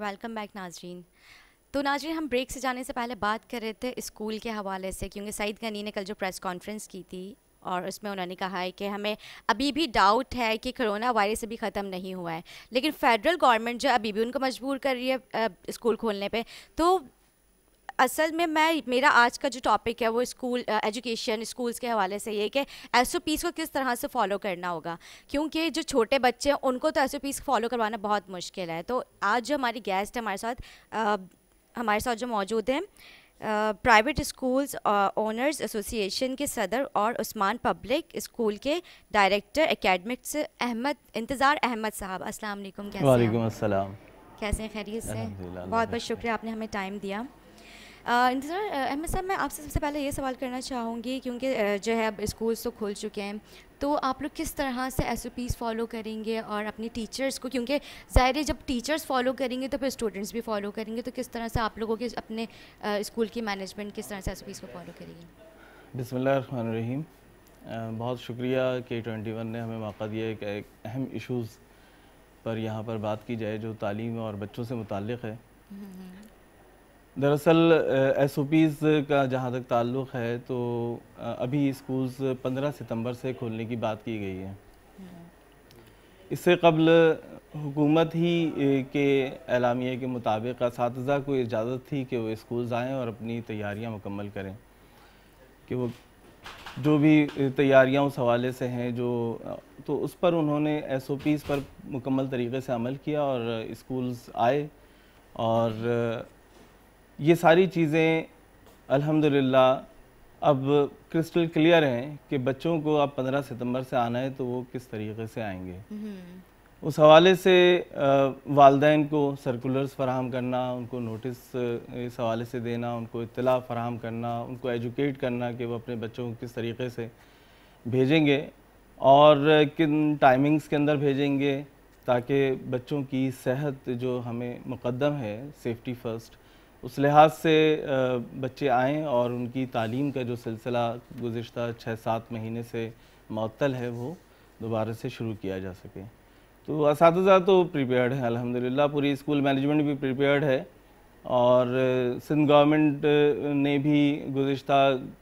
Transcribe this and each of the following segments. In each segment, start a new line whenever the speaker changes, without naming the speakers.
Welcome back नाजरीन तो नाजरीन हम ब्रेक से जाने से पहले बात कर रहे थे स्कूल के हवाले से क्योंकि सईद गनी ने कल जो प्रेस कॉन्फ्रेंस की थी और उसमें उन्होंने कहा है कि हमें अभी भी डाउट है कि कोरोना वायरस अभी ख़त्म नहीं हुआ है लेकिन फेडरल गवर्नमेंट जो अभी भी उनको मजबूर कर रही है स्कूल खोलने पे तो असल में मैं मेरा आज का जो टॉपिक है वो स्कूल एजुकेशन स्कूल्स के हवाले से ये कि एस ओ को किस तरह से फॉलो करना होगा क्योंकि जो छोटे बच्चे हैं उनको तो एस ओ फॉलो करवाना बहुत मुश्किल है तो आज जो हमारी गेस्ट है हमारे साथ आ, हमारे साथ जो मौजूद हैं प्राइवेट स्कूल्स ओनर्स एसोसिएशन के सदर और उस्मान पब्लिक स्कूल के डायरेक्टर एकेडमिक्स अहमद इंतज़ार अहमद साहब अस्सलाम
वालेकुम
कैसे हैं खैरियत से बहुत बहुत शुक्रिया आपने हमें टाइम दिया सर अहमद साहब मैं आपसे सबसे पहले ये सवाल करना चाहूँगी क्योंकि जो है अब स्कूल्स तो खुल चुके हैं तो आप लोग किस तरह से एस फॉलो करेंगे और अपने टीचर्स को क्योंकि ज़ाहिर है जब टीचर्स फॉलो करेंगे तो फिर स्टूडेंट्स भी फॉलो करेंगे तो किस तरह से आप लोगों के अपने स्कूल की मैनेजमेंट किस तरह से एस को फॉलो करेगी
बसमीम बहुत शुक्रिया के ट्वेंटी वन ने हमें मौका दिया कि एक अहम इशूज़ पर यहाँ पर बात की जाए जो तालीम और बच्चों से मुतल है हम्म, हम्म। दरअसल एस ओ पीज़ का जहाँ तक ताल्लुक़ है तो अभी स्कूल्स 15 सितंबर से खोलने की बात की गई है हम्म। इससे कबल हुकूमत ही के अलामिया के मुताबिक इस को इजाज़त थी कि वो स्कूल आएँ और अपनी तैयारियाँ मुकम्मल करें कि वो जो भी तैयारियाँ उस हवाले से हैं जो तो उस पर उन्होंने एस ओ पीज़ पर मुकम्मल तरीके से अमल किया और इस्कूल आए और ये सारी चीज़ें अल्हम्दुलिल्लाह अब क्रिस्टल क्लियर हैं कि बच्चों को अब 15 सितंबर से आना है तो वो किस तरीके से आएंगे हम्म। उस हवाले से वालदेन को सर्कुलर्स फराहम करना उनको नोटिस इस हवाले से देना उनको इतला फराहम करना उनको एजुकेट करना कि वो अपने बच्चों को किस तरीके से भेजेंगे और किन टाइमिंग्स के अंदर भेजेंगे ताकि बच्चों की सेहत जो हमें मुकदम है सेफ्टी फर्स्ट उस लिहाज से बच्चे आएँ और उनकी तालीम का जो सिलसिला गुज्त छः सात महीने से मअतल है वो दोबारा से शुरू किया जा सके तो इस तो प्रिपेयर्ड हैं अलहमदिल्ला पूरी स्कूल मैनेजमेंट भी प्रिपेयर्ड है और सिंध गवर्नमेंट ने भी गुज्त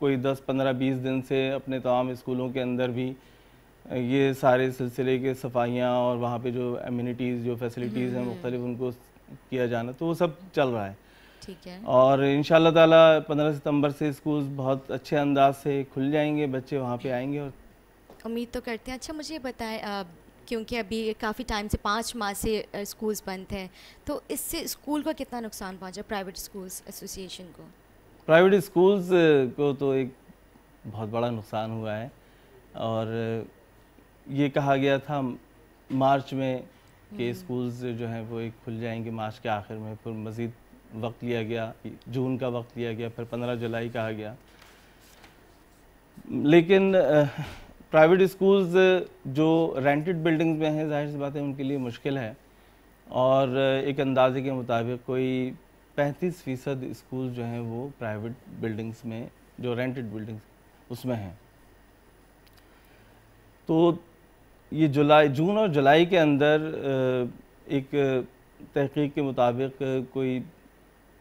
कोई दस पंद्रह बीस दिन से अपने तमाम स्कूलों के अंदर भी ये सारे सिलसिले के सफाइयाँ और वहाँ पे जो एम्यूनिटीज़ जो फैसिलिटीज़ हैं हम्म। मुख्तलिफ उनको किया जाना तो वो सब चल रहा है ठीक है और इन ताला 15 सितंबर से स्कूल बहुत अच्छे अंदाज से खुल जाएंगे बच्चे वहाँ पे आएंगे और
उम्मीद तो करते हैं अच्छा मुझे बताएं क्योंकि अभी काफ़ी टाइम से पाँच माह से स्कूल्स बंद हैं तो इससे स्कूल को कितना नुकसान पहुँचा प्राइवेट स्कूल्स एसोसिएशन को
प्राइवेट स्कूल्स को तो एक बहुत बड़ा नुकसान हुआ है और ये कहा गया था मार्च में कि हम्म। स्कूल्स जो हैं वो एक खुल जाएंगे मार्च के आखिर में फिर मज़ीद वक्त लिया गया जून का वक्त लिया गया फिर पंद्रह जुलाई कहा गया लेकिन प्राइवेट स्कूल्स जो रेंटेड बिल्डिंग्स में हैं जाहिर सी बात है उनके लिए मुश्किल है और एक अंदाजे के मुताबिक कोई पैंतीस फ़ीसद स्कूल जो हैं वो प्राइवेट बिल्डिंग्स में जो रेंटेड बिल्डिंग्स उसमें हैं तो ये जुलाई जून और जुलाई के अंदर एक तहकीक के मुताबिक कोई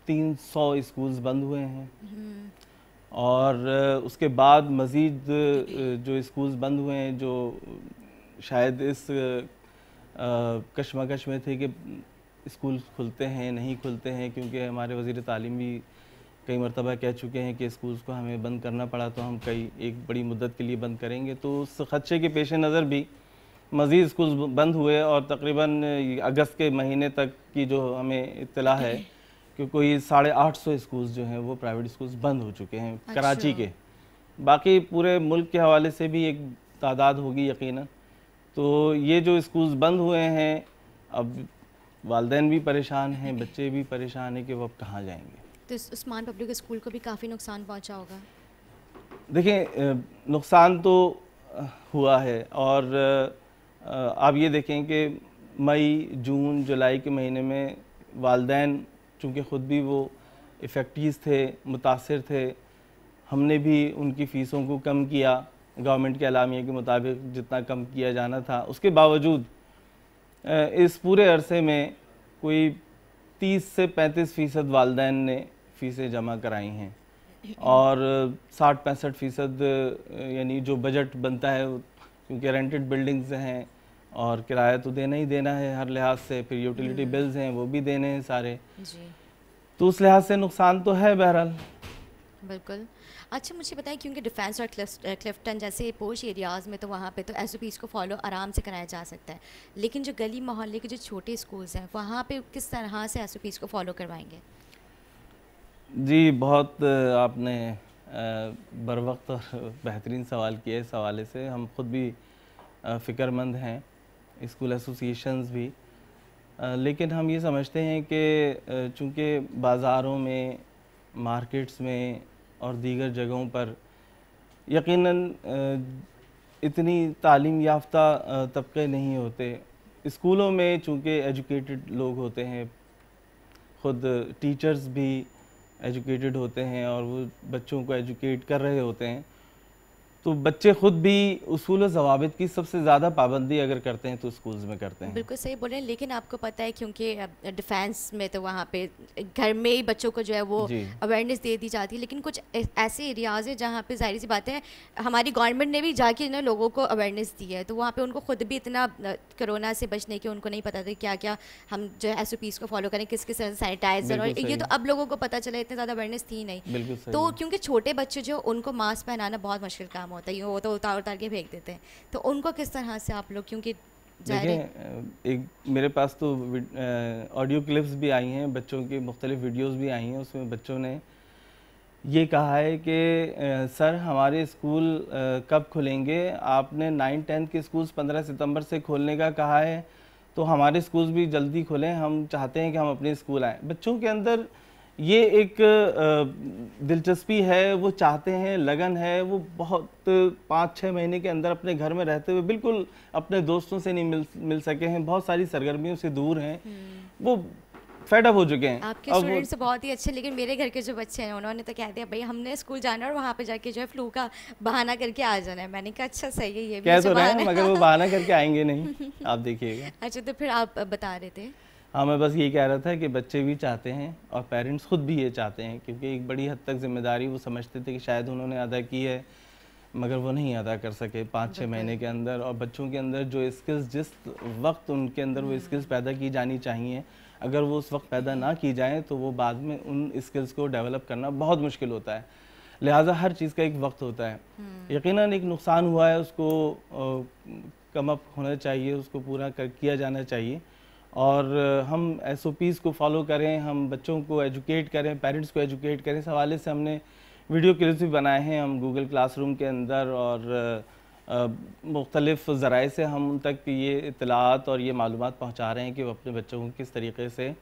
300 स्कूल्स बंद हुए हैं हम्म। और उसके बाद मज़ीद जो स्कूल्स बंद हुए हैं जो शायद इस कशमकश में थे कि स्कूल खुलते हैं नहीं खुलते हैं क्योंकि हमारे वजीर तालीम भी कई मरतबा कह चुके हैं कि स्कूल्स को हमें बंद करना पड़ा तो हम कई एक बड़ी मुद्दत के लिए बंद करेंगे तो उस खदशे के पेश नज़र भी मज़ीद स्कूल बंद हुए और तकरीबन अगस्त के महीने तक की जो हमें इतला है कि कोई साढ़े आठ सौ स्कूल्स जो हैं वो प्राइवेट स्कूल्स बंद हो चुके हैं अच्छा। कराची के बाकी पूरे मुल्क के हवाले से भी एक तादाद होगी यकीन तो ये जो स्कूल्स बंद हुए हैं अब वालदे भी परेशान हैं बच्चे भी परेशान हैं कि वो अब कहाँ जाएंगे
तो उस्मान पब्लिक स्कूल को भी काफ़ी नुकसान पहुँचा होगा
देखें नुकसान तो हुआ है और आप ये देखें कि मई जून जुलाई के महीने में वालदेन चूँकि ख़ुद भी वो इफेक्टिज थे मुतासर थे हमने भी उनकी फ़ीसों को कम किया गवर्नमेंट के अलामिया के मुताबिक जितना कम किया जाना था उसके बावजूद इस पूरे अरसे में कोई तीस से पैंतीस फ़ीसद वालदेन ने फ़ीसें जमा कराई हैं और साठ पैंसठ फ़ीसद यानी जो बजट बनता है क्योंकि रेंटेड बिल्डिंग्स हैं और किराया तो देना ही देना है हर लिहाज से फिर यूटिलिटी बिल्स हम्म। हैं वो भी देने हैं सारे जी तो उस लिहाज से नुकसान तो है बहरहाल
बिल्कुल अच्छा मुझे बताएं क्योंकि डिफेंस और क्लिफ्टन जैसे पोश एरियाज़ में तो वहाँ पे तो एस को फॉलो आराम से कराया जा सकता है लेकिन जो गली मोहल्ले के जो छोटे स्कूल्स हैं वहाँ पे किस तरह से एस को फॉलो करवाएंगे
जी बहुत आपने बर वक्त और बेहतरीन सवाल किए इस हवाले से हम खुद भी फ़िक्रमंद हैं स्कूल एसोसिएशंस भी लेकिन हम ये समझते हैं कि चूँकि बाज़ारों में मार्केट्स में और दीगर जगहों पर यकीनन इतनी तालीम याफ्ता तबके नहीं होते स्कूलों में चूँकि एजुकेटेड लोग होते हैं ख़ुद टीचर्स भी एजुकेटेड होते हैं और वो बच्चों को एजुकेट कर रहे होते हैं तो बच्चे खुद भी उसूल जवाब की सबसे ज़्यादा पाबंदी अगर करते हैं तो स्कूल्स में करते हैं बिल्कुल
सही बोल रहे हैं लेकिन आपको पता है क्योंकि डिफेंस में तो वहाँ पे घर में ही बच्चों को जो है वो अवेयरनेस दे दी जाती है लेकिन कुछ ऐसे एरियाज़ हैं जहाँ पे जाहिर सी बातें हमारी गवर्नमेंट ने भी जाके ना लोगों को अवेयरनेस दी है तो वहाँ पर उनको खुद भी इतना कोरोना से बचने के उनको नहीं पता था क्या क्या हम जो है एस को फॉलो करें किस किस तरह सैनिटाइजर और ये तो अब लोगों को पता चला इतना ज़्यादा अवेयरनेस थी नहीं तो क्योंकि छोटे बच्चे जो उनको मास्क पहनाना बहुत मुश्किल काम हो होता है वो तो उतार उतार के फेंक देते हैं तो उनको किस तरह से आप लोग क्योंकि देखें
एक मेरे पास तो ऑडियो क्लिप्स भी आई हैं बच्चों की मुख्तलिफ वीडियोस भी आई हैं उसमें बच्चों ने ये कहा है कि सर हमारे स्कूल कब खुलेंगे आपने नाइन टेंथ के स्कूल्स पंद्रह सितंबर से खोलने का कहा है तो हमारे स्कूल्स भी जल्दी खुलें हम चाहते हैं कि हम अपने स्कूल आएँ बच्चों के अंदर ये एक दिलचस्पी है वो चाहते हैं लगन है वो बहुत पाँच छः महीने के अंदर अपने घर में रहते हुए बिल्कुल अपने दोस्तों से नहीं मिल मिल सके हैं बहुत सारी सरगर्मियों से दूर हैं हम्म। वो फेड अप हो चुके हैं आपके स्टूडेंट्स
तो बहुत ही अच्छे लेकिन मेरे घर के जो बच्चे हैं उन्होंने तो कह दिया भाई हमने स्कूल जाना और वहाँ पे जाके जो है फ्लू का बहाना करके आ जाना है मैंने कहा अच्छा सही है ये कह तो रहे हैं मगर वो
बहाना करके आएंगे नहीं आप देखिएगा
अच्छा तो फिर आप बता रहे थे
हाँ मैं बस ये कह रहा था कि बच्चे भी चाहते हैं और पेरेंट्स ख़ुद भी ये चाहते हैं क्योंकि एक बड़ी हद तक जिम्मेदारी वो समझते थे कि शायद उन्होंने अदा की है मगर वो नहीं अदा कर सके पाँच छः महीने के अंदर और बच्चों के अंदर जो स्किल्स जिस वक्त उनके अंदर वो स्किल्स हम्म। पैदा की जानी चाहिए अगर वो उस वक्त पैदा ना की जाएँ तो वो बाद में उन स्किल्स को डेवलप करना बहुत मुश्किल होता है लिहाजा हर चीज़ का एक वक्त होता है हम्म। यकीन एक नुकसान हुआ है उसको कम अप होना चाहिए उसको पूरा कर किया जाना चाहिए और हम एस को फॉलो करें हम बच्चों को एजुकेट करें पेरेंट्स को एजुकेट करें इस हवाले से हमने वीडियो क्लिप्स भी बनाए हैं हम गूगल क्लासरूम के अंदर और मुख्तलिफ़ ज़राए से हम उन तक ये इतलात और ये मालूम पहुँचा रहे हैं कि वो अपने बच्चों को किस तरीके से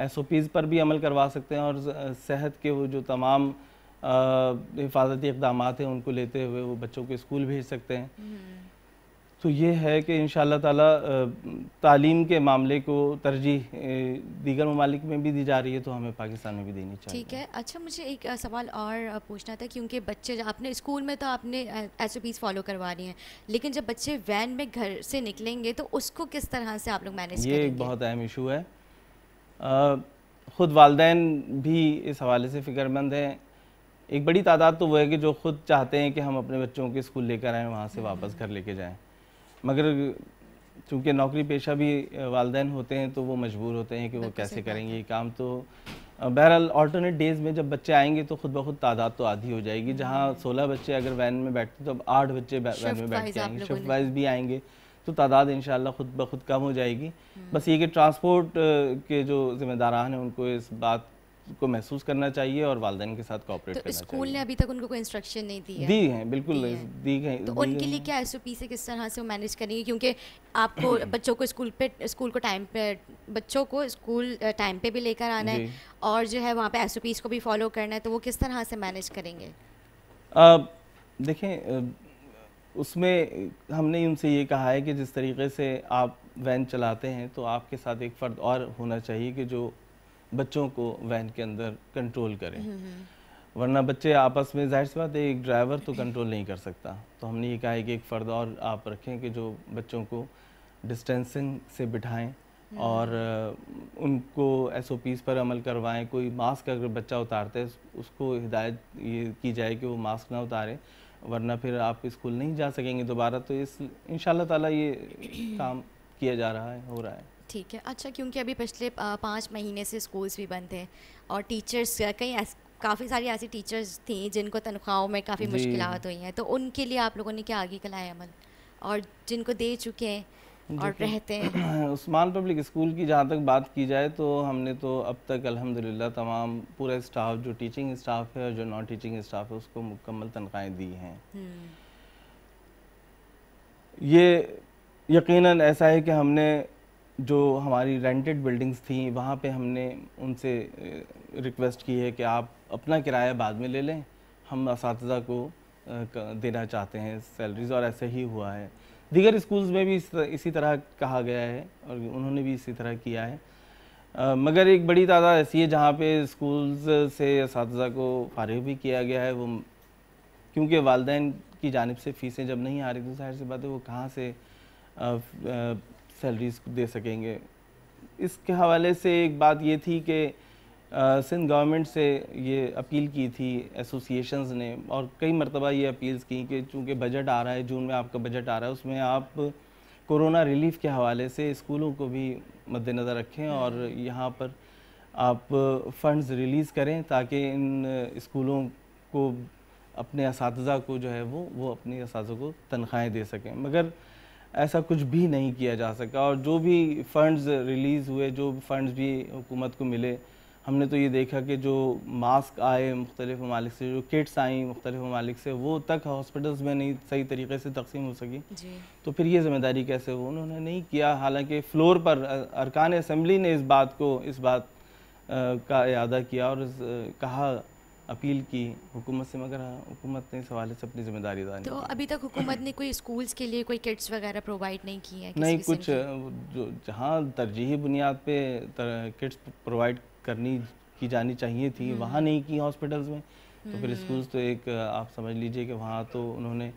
एस ओ पीज़ पर भी अमल करवा सकते हैं और सेहत के वो जो तमाम हिफाजती इकदाम हैं उनको लेते हुए वो बच्चों को स्कूल भेज सकते हैं हम्म। तो ये है कि इन ताला तालीम के मामले को तरजीह दीगर ममालिक में भी दी जा रही है तो हमें पाकिस्तान में भी देनी चाहिए ठीक
है अच्छा मुझे एक सवाल और पूछना था क्योंकि बच्चे आपने स्कूल में तो आपने एस ओ पीज़ फॉलो करवा रही हैं लेकिन जब बच्चे वैन में घर से निकलेंगे तो उसको किस तरह से आप लोग मैनेज ये एक
बहुत अहम इशू है खुद वालदे भी इस हवाले से फ़िक्रमंद हैं एक बड़ी तादाद तो वो है कि जो खुद चाहते हैं कि हम अपने बच्चों के स्कूल लेकर आएँ वहाँ से हम्म। वापस घर लेके जाएँ मगर चूँकि नौकरी पेशा भी वालदेन होते हैं तो वो मजबूर होते हैं कि वो कैसे करेंगे काम तो बहरहाल ऑल्टरनेट डेज़ में जब बच्चे आएंगे तो खुद ब खुद तादाद तो आधी हो जाएगी हम्म। जहाँ सोलह बच्चे अगर वैन में बैठते तो अब आठ बच्चे वैन में बैठ जाएंगे आएंगे शिफ्ट वाइज भी आएंगे तो तादाद इन खुद ब खुद कम हो जाएगी हम्म। बस ये कि ट्रांसपोर्ट के जो जिम्मेदारान हैं उनको इस बात को महसूस करना चाहिए और वालदेन के साथ कॉपरेट तो करना स्कूल ने
अभी तक उनको कोई इंस्ट्रक्शन नहीं दी है दी
हैं बिल्कुल दी, है। दी गई तो उनके लिए
क्या एसओपी से किस तरह से वो मैनेज करेंगे क्योंकि आपको बच्चों को स्कूल पे स्कूल को टाइम पे बच्चों को स्कूल टाइम पे भी लेकर आना है और जो है वहाँ पे एस को भी फॉलो करना है तो वो किस तरह से मैनेज करेंगे
देखें उसमें हमने उनसे ये कहा है कि जिस तरीके से आप वैन चलाते हैं तो आपके साथ एक फ़र्द और होना चाहिए कि जो बच्चों को वैन के अंदर कंट्रोल करें हम्म, हम्म। वरना बच्चे आपस में जाहिर सी बात है एक ड्राइवर तो कंट्रोल नहीं कर सकता तो हमने ये कहा है कि एक फ़र्द और आप रखें कि जो बच्चों को डिस्टेंसिंग से बिठाएं हम्म। और उनको एस ओ पीज़ पर अमल करवाएं कोई मास्क अगर बच्चा उतारता है उसको हिदायत ये की जाए कि वो मास्क ना उतारें वरना फिर आप स्कूल नहीं जा सकेंगे दोबारा तो इस इन ताला ये काम किया जा रहा है हो रहा है
ठीक है अच्छा क्योंकि अभी पिछले पाँच महीने से स्कूल्स भी बंद थे और टीचर्स कई काफ़ी सारी ऐसी टीचर्स थी जिनको तनख्वाहों में काफ़ी मुश्किल हुई हैं तो उनके लिए आप लोगों ने क्या आगे कलाए अमल और जिनको दे चुके हैं और रहते हैं
उस्मान पब्लिक स्कूल की जहाँ तक बात की जाए तो हमने तो अब तक अल्हम्दुलिल्लाह तमाम पूरा स्टाफ जो टीचिंग स्टाफ है और जो नॉन टीचिंग स्टाफ है उसको मुकम्मल तनख्वाहें दी हैं हम्म। ये यकीनन ऐसा है कि हमने जो हमारी रेंटेड बिल्डिंग्स थी वहाँ पे हमने उनसे रिक्वेस्ट की है कि आप अपना किराया बाद में ले लें हम इस को देना चाहते हैं सैलरीज और ऐसे ही हुआ है दीगर स्कूल्स में भी इसी तरह कहा गया है और उन्होंने भी इसी तरह किया है मगर एक बड़ी तादाद ऐसी है जहाँ पे स्कूल्स से इस को फारिग भी किया गया है वो क्योंकि वालदेन की जानब से फ़ीसें जब नहीं आ रही थी तो जाहिर सी बात है वो कहाँ से आ, आ, सैलरीज दे सकेंगे इसके हवाले से एक बात ये थी कि सिंध गवर्नमेंट से ये अपील की थी एसोसिएशंस ने और कई मरतबा ये अपील्स की कि चूँकि बजट आ रहा है जून में आपका बजट आ रहा है उसमें आप कोरोना रिलीफ के हवाले से स्कूलों को भी मद्देनज़र रखें और यहाँ पर आप फंड्स रिलीज़ करें ताकि इन स्कूलों को अपने इस को जो है वो वो अपने इस को तनख्वाहें दे सकें मगर ऐसा कुछ भी नहीं किया जा सका और जो भी फंड्स रिलीज़ हुए जो फंड्स भी हुकूमत को मिले हमने तो ये देखा कि जो मास्क आए मुख्तलिफ ममालिक से जो किट्स आई मुख्तलिफ ममालिक से वो तक हॉस्पिटल्स में नहीं सही तरीके से तकसीम हो सकी तो फिर ये जिम्मेदारी कैसे हो उन्होंने नहीं किया हालांकि फ्लोर पर अरकान असम्बली ने इस बात को इस बात आ, का अदा किया और कहा अपील की हुकूमत से मगर हाँ हुकूमत ने इस हवाले से अपनी जिम्मेदारी अदा तो
अभी तक हुकूमत ने कोई स्कूल्स के लिए कोई किट्स वगैरह प्रोवाइड नहीं की है नहीं कुछ
जो जहाँ तरजीही बुनियाद पे किट्स प्रोवाइड करनी की जानी चाहिए थी हम्म। वहाँ नहीं की हॉस्पिटल्स में तो फिर हम्म। स्कूल्स तो एक आप समझ लीजिए कि वहाँ तो उन्होंने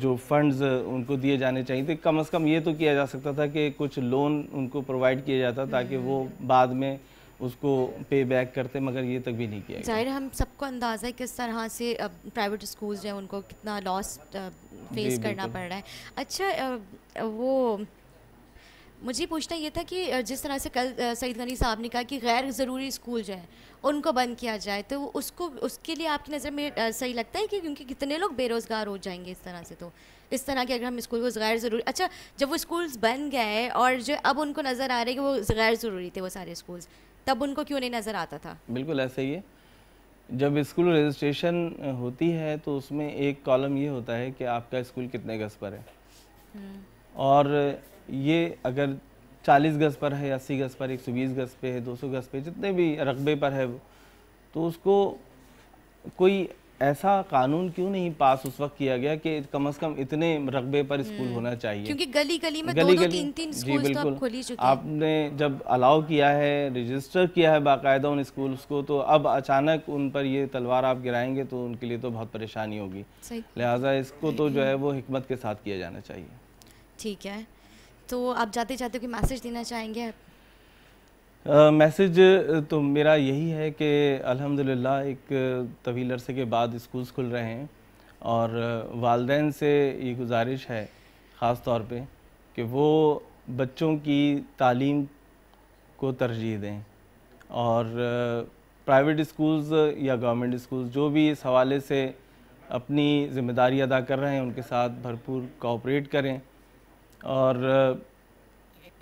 जो फंड्स उनको दिए जाने चाहिए थे कम अज़ कम ये तो किया जा सकता था कि कुछ लोन उनको प्रोवाइड किया जाता ताकि वो हम्म। बाद में उसको पे बैक करते मगर ये तक भी नहीं किया जाहिर
हम सबको अंदाज़ा है किस तरह से प्राइवेट स्कूल्स हैं उनको कितना लॉस फेस करना पड़ रहा है अच्छा वो मुझे पूछना ये था कि जिस तरह से कल सईद गनी साहब ने कहा कि गैर ज़रूरी स्कूल जो है उनको बंद किया जाए तो उसको उसके लिए आपकी नज़र में सही लगता है कि क्योंकि कितने लोग बेरोज़गार हो जाएंगे इस तरह से तो इस तरह के अगर हम स्कूल को गैर ज़रूरी अच्छा जब वो स्कूल्स बन गए और जो अब उनको नज़र आ रहे कि वो गैर ज़रूरी थे वो सारे स्कूल्स तब उनको क्यों नहीं नज़र आता था
बिल्कुल ऐसा ही है जब स्कूल रजिस्ट्रेशन होती है तो उसमें एक कॉलम ये होता है कि आपका स्कूल कितने गज पर है हम्म। और ये अगर 40 गज पर है अस्सी गज पर 120 गज पे है 200 गज पे जितने भी रकबे पर है तो उसको कोई ऐसा कानून क्यों नहीं पास उस वक्त किया गया कि कम अज कम इतने रकबे पर स्कूल हम्म। होना चाहिए क्योंकि
गली गली में गली, दो, गली तीन तीन जी तो बिल्कुल तो आप
आपने जब अलाउ किया है रजिस्टर किया है बाकायदा उन स्कूल को तो अब अचानक उन पर ये तलवार आप गिराएंगे तो उनके लिए तो बहुत परेशानी होगी लिहाजा इसको तो हम्म। जो है वो हमत के साथ किया जाना चाहिए
ठीक है तो आप जाते जाते कोई मैसेज देना चाहेंगे
मैसेज uh, तो मेरा यही है कि अल्हम्दुलिल्लाह एक तवील अरसे के बाद स्कूल्स खुल रहे हैं और वालदेन से ये गुजारिश है ख़ास तौर पे कि वो बच्चों की तालीम को तरजीह दें और प्राइवेट स्कूल्स या गवर्नमेंट स्कूल्स जो भी इस हवाले से अपनी ज़िम्मेदारी अदा कर रहे हैं उनके साथ भरपूर कोऑपरेट करें और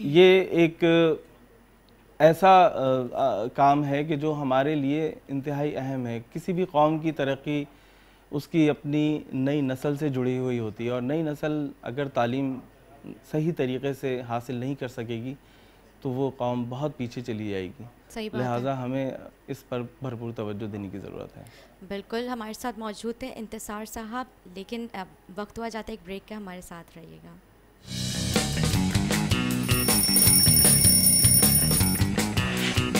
ये एक ऐसा काम है कि जो हमारे लिए इंतहाई अहम है किसी भी कौम की तरक्की उसकी अपनी नई नस्ल से जुड़ी हुई होती है और नई नस्ल अगर तालीम सही तरीके से हासिल नहीं कर सकेगी तो वो कौम बहुत पीछे चली जाएगी
सही बात लिहाजा
हमें इस पर भरपूर तवज्जो देने की ज़रूरत है
बिल्कुल हमारे साथ मौजूद थे इंतसार साहब लेकिन वक्त हुआ जाता है एक ब्रेक का हमारे साथ रहिएगा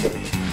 Thank you.